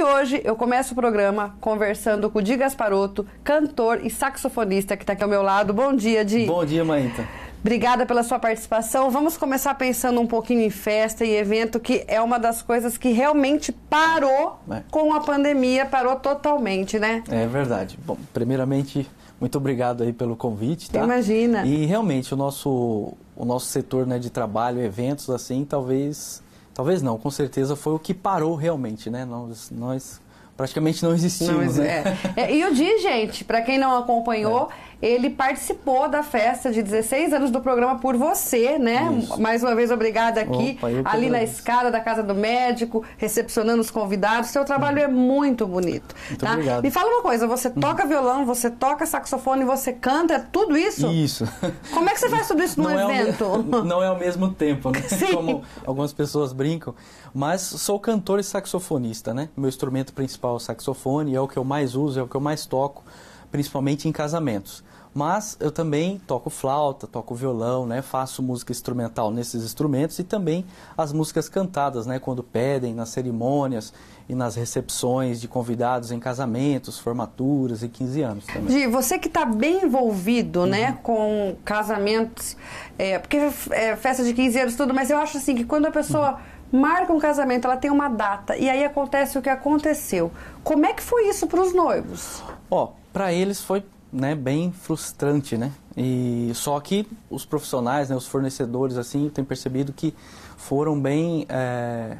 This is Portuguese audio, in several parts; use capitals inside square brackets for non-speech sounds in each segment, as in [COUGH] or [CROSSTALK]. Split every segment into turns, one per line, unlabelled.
E hoje eu começo o programa conversando com o Di Gasparotto, cantor e saxofonista que está aqui ao meu lado. Bom dia, Di. Bom dia, Maíta. Então. Obrigada pela sua participação. Vamos começar pensando um pouquinho em festa e evento, que é uma das coisas que realmente parou é. com a pandemia, parou totalmente, né?
É verdade. Bom, primeiramente, muito obrigado aí pelo convite, tá? Imagina. E realmente o nosso o nosso setor, né, de trabalho, eventos assim, talvez Talvez não, com certeza foi o que parou realmente, né? Nós, nós praticamente não existia. não, né?
É. É, e o Di, gente, para quem não acompanhou, é. ele participou da festa de 16 anos do programa por você, né? Isso. Mais uma vez, obrigada aqui, Opa, ali na escada da Casa do Médico, recepcionando os convidados. Seu trabalho é muito bonito. Muito tá? obrigado. Me fala uma coisa, você hum. toca violão, você toca saxofone, você canta, é tudo isso? Isso. Como é que você faz tudo isso num não é evento?
Me... [LAUGHS] não é ao mesmo tempo, né? [LAUGHS] Sim. Como algumas pessoas brincam, mas sou cantor e saxofonista, né? Meu instrumento principal principal o saxofone, é o que eu mais uso, é o que eu mais toco, principalmente em casamentos. Mas eu também toco flauta, toco violão, né? faço música instrumental nesses instrumentos e também as músicas cantadas, né? quando pedem nas cerimônias e nas recepções de convidados em casamentos, formaturas e 15 anos também.
Gi, você que está bem envolvido, né, uhum. né, com casamentos, é, porque é festa de 15 anos tudo, mas eu acho assim que quando a pessoa uhum marca um casamento, ela tem uma data e aí acontece o que aconteceu. Como é que foi isso para os noivos?
Ó, oh, para eles foi né, bem frustrante, né? E só que os profissionais, né, os fornecedores, assim, têm percebido que foram bem é,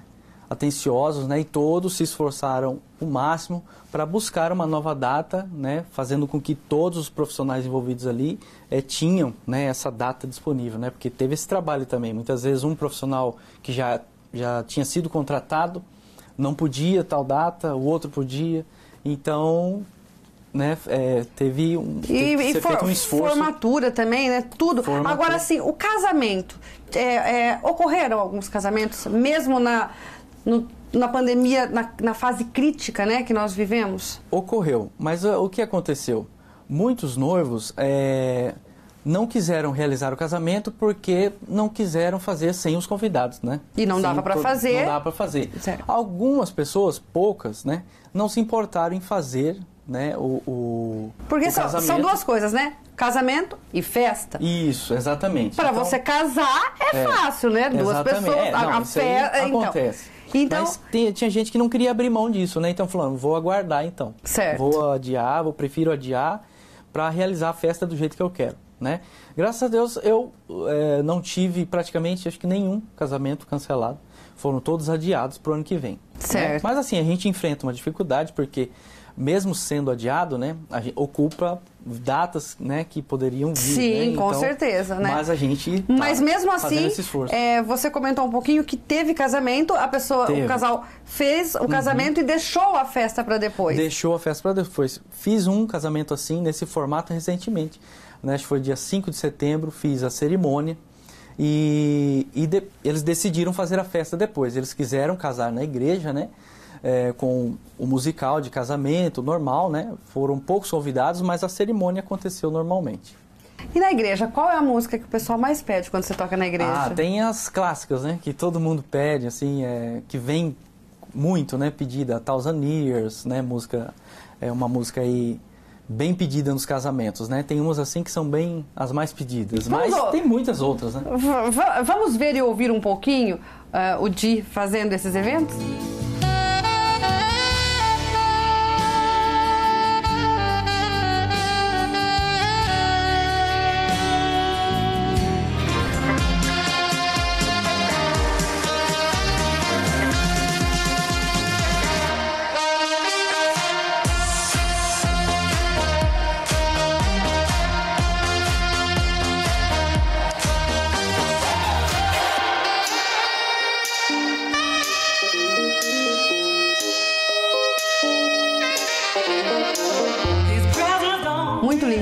atenciosos, né? E todos se esforçaram o máximo para buscar uma nova data, né? Fazendo com que todos os profissionais envolvidos ali é, tinham, né, essa data disponível, né? Porque teve esse trabalho também. Muitas vezes um profissional que já já tinha sido contratado, não podia tal data, o outro podia. Então, né, é, teve um, e, e for, um esforço.
Formatura também, né? Tudo. Formatura. Agora, sim o casamento. É, é, ocorreram alguns casamentos, mesmo na, no, na pandemia, na, na, fase crítica né, que nós vivemos?
Ocorreu. Mas é, o que aconteceu? Muitos noivos é, não quiseram realizar o casamento porque não quiseram fazer sem os convidados, né? E não sem dava para fazer. Não dava para fazer. Certo. Algumas pessoas, poucas, né, não se importaram em fazer, né, o, o Porque o são, são, duas coisas,
né? Casamento e festa.
Isso, exatamente. Para então, você
casar é, é, fácil, né? Duas exatamente. pessoas, é, não, a, festa, então. acontece.
Então, Mas tinha gente que não queria abrir mão disso, né? Então falando, vou aguardar então. Certo. Vou adiar, vou prefiro adiar para realizar a festa do jeito que eu quero. Né? Graças a Deus eu é, não tive praticamente, acho que nenhum casamento cancelado foram todos adiados para o ano que vem. Né? Certo. Né? Mas assim, a gente enfrenta uma dificuldade porque mesmo sendo adiado, né, gente, ocupa datas, né, que poderiam vir. Sim, né? com então, certeza, né? Mas a gente tá Mas mesmo assim, esse esforço. É,
você comentou um pouquinho que teve casamento, a pessoa, teve. o casal fez o uhum. casamento uhum. e deixou a festa para depois.
Deixou a festa para depois. Fiz um casamento assim nesse formato recentemente. Né, acho que foi dia 5 de setembro, fiz a cerimônia e, e de, eles decidiram fazer a festa depois. Eles quiseram casar na igreja, né? É, com o musical de casamento normal, né? Foram poucos convidados, mas a cerimônia aconteceu normalmente.
E na igreja, qual é a música que o pessoal mais pede quando você toca na igreja? Ah,
tem as clássicas, né? Que todo mundo pede, assim, é, que vem muito, né? Pedida, Thousand Years, né? Música, é uma música aí bem pedida nos casamentos, né? Tem umas assim que são bem as mais pedidas, vamos, mas tem muitas outras, né?
Vamos ver e ouvir um pouquinho uh, o Di fazendo esses eventos?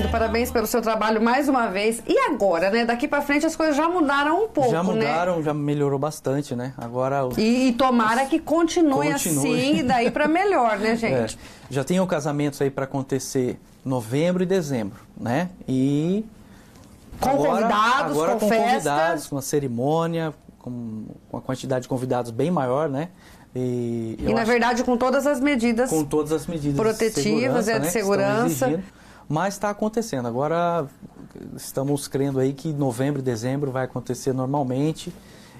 parabéns pelo seu trabalho mais uma vez. E agora, né? Daqui para frente as coisas já mudaram um pouco, Já né? mudaram,
né? já melhorou bastante, né? Agora...
e, e, tomara que continue, continue, assim, daí para melhor, né, [LAUGHS] é. gente?
É. Já tem o casamentos aí para acontecer novembro e dezembro, né? E... Com agora, convidados, agora com, com festa. convidados, com uma cerimônia, com uma quantidade de convidados bem maior, né? E, e na verdade,
com todas as medidas. Com todas
as medidas. Protetivas, de segurança, é de né? segurança. Mas está acontecendo. Agora estamos crendo aí que novembro e dezembro vai acontecer normalmente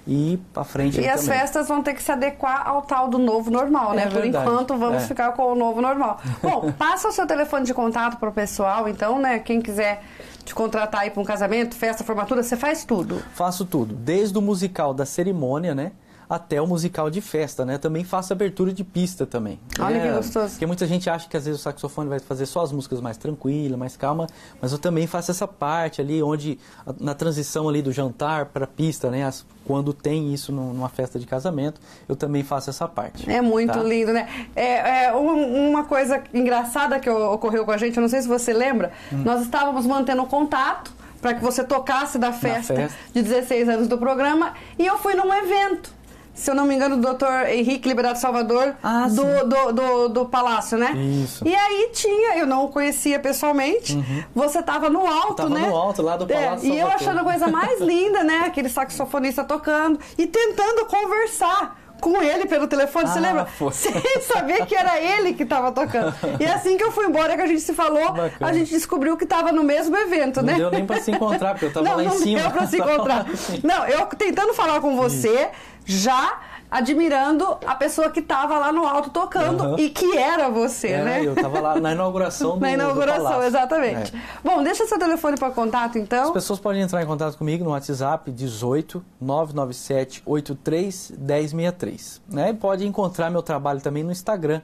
e para frente. E as também.
festas vão ter que se adequar ao tal do novo normal, é né? Por enquanto, vamos é. ficar com o novo normal. Bom, [LAUGHS] passa o seu telefone de contato para o pessoal, então, né? Quem quiser te contratar aí para um casamento, festa, formatura, você faz tudo?
Faço tudo. Desde o musical da cerimônia, né? até o musical de festa, né? Também faço abertura de pista também. Olha né? que gostoso. Porque muita gente acha que às vezes o saxofone vai fazer só as músicas mais tranquilas, mais calma, mas eu também faço essa parte ali onde na transição ali do jantar para pista, né? As, quando tem isso numa festa de casamento, eu também faço essa parte. É muito tá? lindo,
né? É, é, uma coisa engraçada que ocorreu com a gente, eu não sei se você lembra, hum. nós estávamos mantendo contato para que você tocasse da festa, festa, de 16 anos do programa e eu fui num evento se eu não me engano, do Dr. Henrique Liberato Salvador, ah, do, do, do, do, Palácio, né? Isso. E aí tinha, eu não conhecia pessoalmente, uhum. você tava no alto, tava né? no alto, lá do é, Palácio. É, e eu achando a coisa mais linda, né? Aquele saxofonista tocando e tentando conversar com ele pelo telefone, ah, você lembra? Foi. [LAUGHS] Sem saber que era ele que estava tocando. E assim que eu fui embora, que a gente se falou, Bacana. a gente descobriu que estava no mesmo evento, não né? Não deu nem para se encontrar, porque eu estava [LAUGHS] lá em cima. Não deu para se encontrar. [LAUGHS] Não, eu tentando falar com você... Isso já admirando a pessoa que estava lá no alto tocando uhum. e que era você, é, né? Eu estava lá na
inauguração [LAUGHS] do Na inauguração, do exatamente. É.
Bom, deixa seu telefone para contato então. As
pessoas podem entrar em contato comigo no WhatsApp 18 997 83 1063, né? E pode encontrar meu trabalho também no Instagram.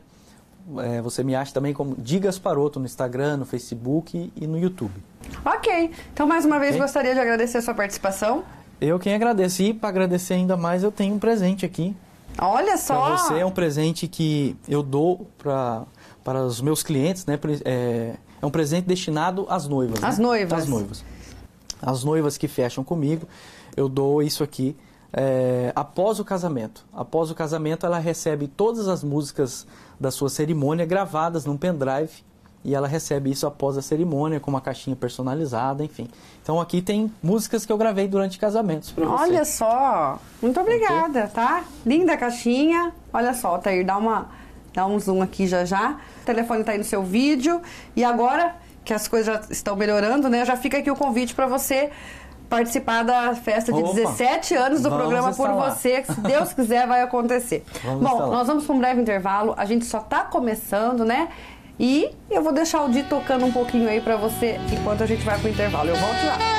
É, você me acha também como Digas Paroto no Instagram, no Facebook e no YouTube.
Ok. Então, mais uma vez, okay. gostaria de agradecer a sua participação.
Eu quem agradeço. E para agradecer ainda mais, eu tenho um presente aqui. Olha só! Para você é um presente que eu dou para os meus clientes, né? É, é um presente destinado às noivas. Às né? noivas. Às noivas. As noivas que fecham comigo, eu dou isso aqui é, após o casamento. Após o casamento, ela recebe todas as músicas da sua cerimônia gravadas num pendrive e ela recebe isso após a cerimônia com uma caixinha personalizada, enfim. Então aqui tem músicas que eu gravei durante casamentos para você. Olha
só, muito obrigada, okay. tá? Linda caixinha. Olha só, Tair, tá dá uma dá um zoom aqui já já. O telefone tá aí no seu vídeo e agora que as coisas já estão melhorando, né? Já fica aqui o convite para você participar da festa de Opa, 17 anos do programa Por Você, que se Deus [LAUGHS] quiser vai acontecer. Vamos Bom, nós vamos para um breve intervalo, a gente só está começando, né? E eu vou deixar o Di tocando um pouquinho aí para você enquanto a gente vai pro intervalo. Eu volto já.